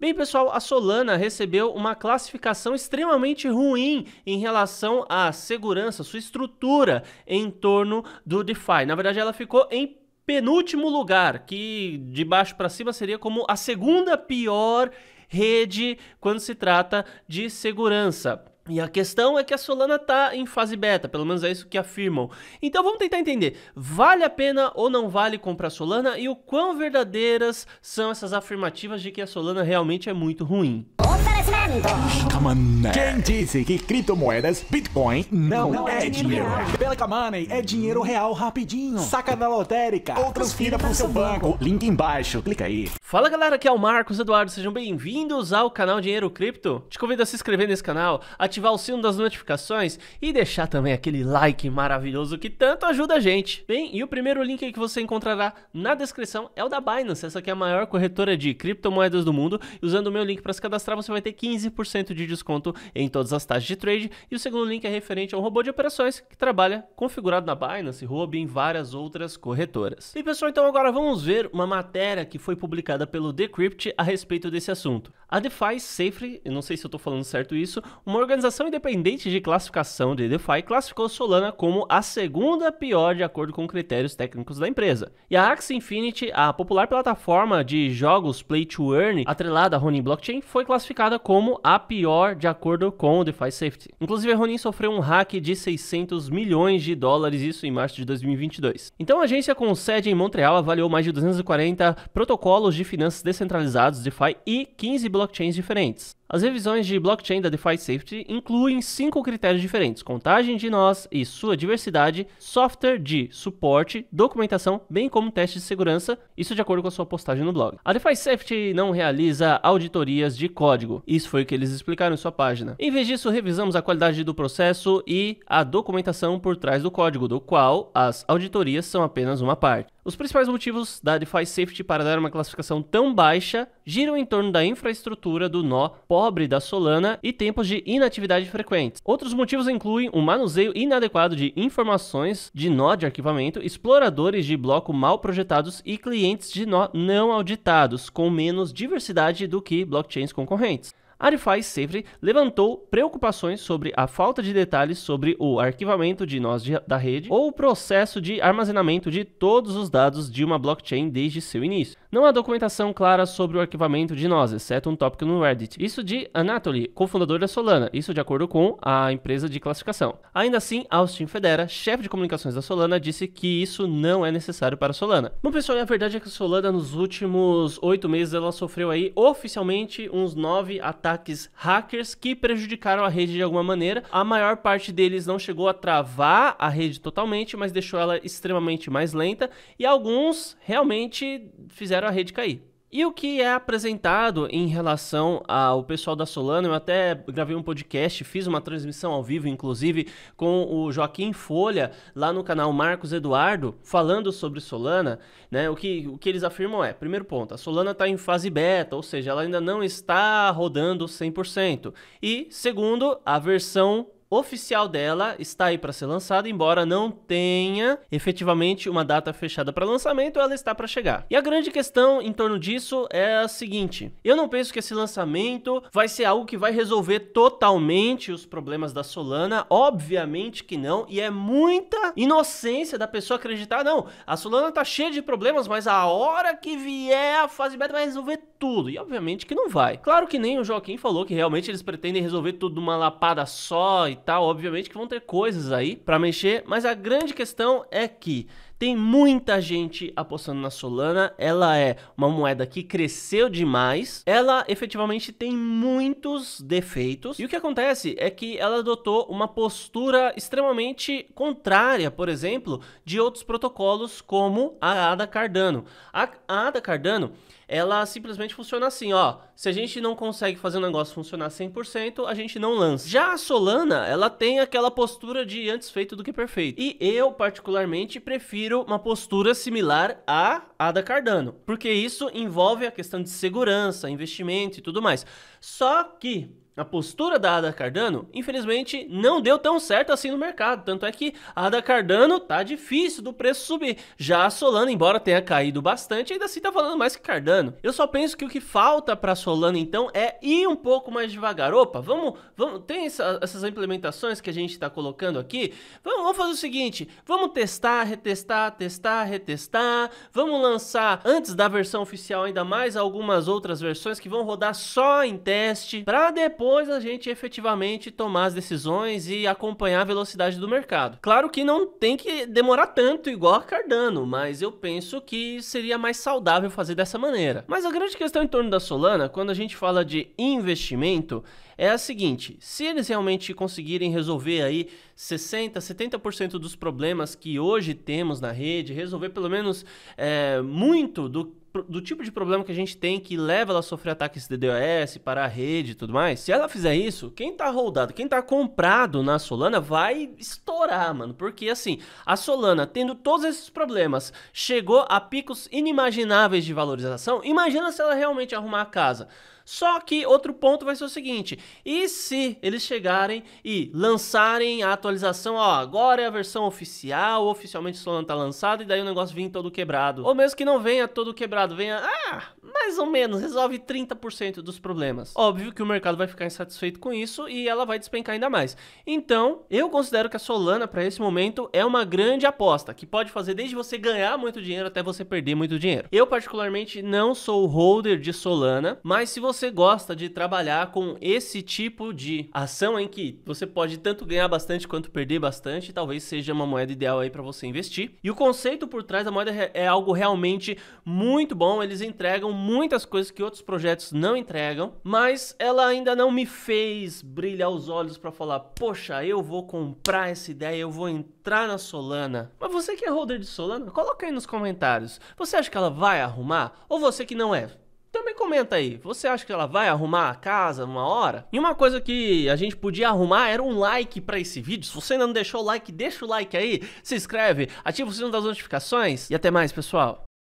Bem, pessoal, a Solana recebeu uma classificação extremamente ruim em relação à segurança, sua estrutura em torno do DeFi. Na verdade, ela ficou em penúltimo lugar, que de baixo para cima seria como a segunda pior rede quando se trata de segurança. E a questão é que a Solana tá em fase beta, pelo menos é isso que afirmam. Então vamos tentar entender, vale a pena ou não vale comprar Solana e o quão verdadeiras são essas afirmativas de que a Solana realmente é muito ruim. Quem disse que criptomoedas, Bitcoin, não, não é, é dinheiro? dinheiro. Pelica Money é dinheiro real rapidinho. Saca na lotérica ou transfira para o seu banco. banco. Link embaixo, clica aí. Fala galera, aqui é o Marcos Eduardo, sejam bem-vindos ao canal Dinheiro Cripto. Te convido a se inscrever nesse canal, ativar o sino das notificações e deixar também aquele like maravilhoso que tanto ajuda a gente. Bem, e o primeiro link que você encontrará na descrição é o da Binance, essa aqui é a maior corretora de criptomoedas do mundo. E usando o meu link para se cadastrar, você vai ter 15% de desconto em todas as taxas de trade. E o segundo link é referente a um robô de operações que trabalha configurado na Binance, Ruby e em várias outras corretoras. E pessoal, então agora vamos ver uma matéria que foi publicada pelo Decrypt a respeito desse assunto. A DeFi Safe, não sei se eu estou falando certo isso, uma organização independente de classificação de DeFi classificou Solana como a segunda pior de acordo com critérios técnicos da empresa. E a Axie Infinity, a popular plataforma de jogos Play to Earn atrelada à Ronin Blockchain, foi classificada como a pior de acordo com o DeFi Safety. Inclusive, a Ronin sofreu um hack de 600 milhões de dólares, isso em março de 2022. Então, a agência com sede em Montreal avaliou mais de 240 protocolos de finanças descentralizados, DeFi e 15 blockchains diferentes. As revisões de blockchain da DeFi Safety incluem cinco critérios diferentes: contagem de nós e sua diversidade, software de suporte, documentação, bem como testes de segurança, isso de acordo com a sua postagem no blog. A DeFi Safety não realiza auditorias de código, isso foi o que eles explicaram em sua página. Em vez disso, revisamos a qualidade do processo e a documentação por trás do código, do qual as auditorias são apenas uma parte. Os principais motivos da DeFi Safety para dar uma classificação tão baixa giram em torno da infraestrutura do nó pobre da Solana e tempos de inatividade frequentes. Outros motivos incluem o manuseio inadequado de informações de nó de arquivamento, exploradores de bloco mal projetados e clientes de nó não auditados, com menos diversidade do que blockchains concorrentes. Arifai sempre levantou preocupações sobre a falta de detalhes sobre o arquivamento de nós de, da rede ou o processo de armazenamento de todos os dados de uma blockchain desde seu início. Não há documentação clara sobre o arquivamento de nós, exceto um tópico no Reddit. Isso de Anatoly, cofundador da Solana, isso de acordo com a empresa de classificação. Ainda assim, Austin Federa, chefe de comunicações da Solana, disse que isso não é necessário para a Solana. Bom, pessoal, a verdade é que a Solana nos últimos oito meses ela sofreu aí oficialmente uns nove ataques ataques hackers que prejudicaram a rede de alguma maneira. A maior parte deles não chegou a travar a rede totalmente, mas deixou ela extremamente mais lenta e alguns realmente fizeram a rede cair. E o que é apresentado em relação ao pessoal da Solana, eu até gravei um podcast, fiz uma transmissão ao vivo, inclusive, com o Joaquim Folha, lá no canal Marcos Eduardo, falando sobre Solana, né? O que, o que eles afirmam é, primeiro ponto, a Solana está em fase beta, ou seja, ela ainda não está rodando 100%. E, segundo, a versão oficial dela está aí para ser lançada, embora não tenha efetivamente uma data fechada para lançamento, ela está para chegar. E a grande questão em torno disso é a seguinte: eu não penso que esse lançamento vai ser algo que vai resolver totalmente os problemas da Solana, obviamente que não, e é muita inocência da pessoa acreditar, não, a Solana tá cheia de problemas, mas a hora que vier a fase beta vai resolver tudo. E obviamente que não vai. Claro que nem o Joaquim falou que realmente eles pretendem resolver tudo numa uma lapada só e tal. Obviamente que vão ter coisas aí para mexer, mas a grande questão é que tem muita gente apostando na Solana, ela é uma moeda que cresceu demais, ela efetivamente tem muitos defeitos, e o que acontece é que ela adotou uma postura extremamente contrária, por exemplo, de outros protocolos como a ADA Cardano. A, ADA Cardano, ela simplesmente funciona assim, ó, se a gente não consegue fazer um negócio funcionar 100%, a gente não lança. Já a Solana, ela tem aquela postura de antes feito do que perfeito, e eu particularmente prefiro prefiro uma postura similar à Ada Cardano, porque isso envolve a questão de segurança, investimento e tudo mais. Só que a postura da Ada Cardano, infelizmente, não deu tão certo assim no mercado. Tanto é que a Ada Cardano tá difícil do preço subir. Já a Solana, embora tenha caído bastante, ainda assim tá falando mais que Cardano. Eu só penso que o que falta para Solana então é ir um pouco mais devagar. Opa, vamos, vamos tem essa, essas implementações que a gente está colocando aqui. Vamos, vamos fazer o seguinte, vamos testar, retestar, testar, retestar. Vamos lançar antes da versão oficial ainda mais algumas outras versões que vão rodar só em teste para depois depois a gente efetivamente tomar as decisões e acompanhar a velocidade do mercado. Claro que não tem que demorar tanto igual a Cardano, mas eu penso que seria mais saudável fazer dessa maneira. Mas a grande questão em torno da Solana, quando a gente fala de investimento, é a seguinte: se eles realmente conseguirem resolver aí 60%, 70% dos problemas que hoje temos na rede, resolver pelo menos é, muito do do tipo de problema que a gente tem que leva ela a sofrer ataques de DOS, parar a rede e tudo mais, se ela fizer isso, quem tá holdado, quem tá comprado na Solana vai estourar estourar, mano. Porque assim, a Solana, tendo todos esses problemas, chegou a picos inimagináveis de valorização. Imagina se ela realmente arrumar a casa. Só que outro ponto vai ser o seguinte: e se eles chegarem e lançarem a atualização, ó, agora é a versão oficial, oficialmente Solana tá lançado, e daí o negócio vem todo quebrado. Ou mesmo que não venha todo quebrado, venha, ah, mais ou menos resolve 30% dos problemas. Óbvio que o mercado vai ficar insatisfeito com isso e ela vai despencar ainda mais. Então, eu considero que a Solana, para esse momento, é uma grande aposta, que pode fazer desde você ganhar muito dinheiro até você perder muito dinheiro. Eu, particularmente, não sou holder de Solana, mas se você gosta de trabalhar com esse tipo de ação em que você pode tanto ganhar bastante quanto perder bastante, talvez seja uma moeda ideal aí para você investir. E o conceito por trás da moeda é, é algo realmente muito bom, eles entregam muito muitas coisas que outros projetos não entregam, mas ela ainda não me fez brilhar os olhos para falar: "Poxa, eu vou comprar essa ideia, eu vou entrar na Solana". Mas você que é holder de Solana, coloca aí nos comentários. Você acha que ela vai arrumar ou você que não é? Também comenta aí, você acha que ela vai arrumar a casa numa hora? E uma coisa que a gente podia arrumar era um like para esse vídeo. Se você ainda não deixou o like, deixa o like aí, se inscreve, ativa o sino das notificações e até mais, pessoal.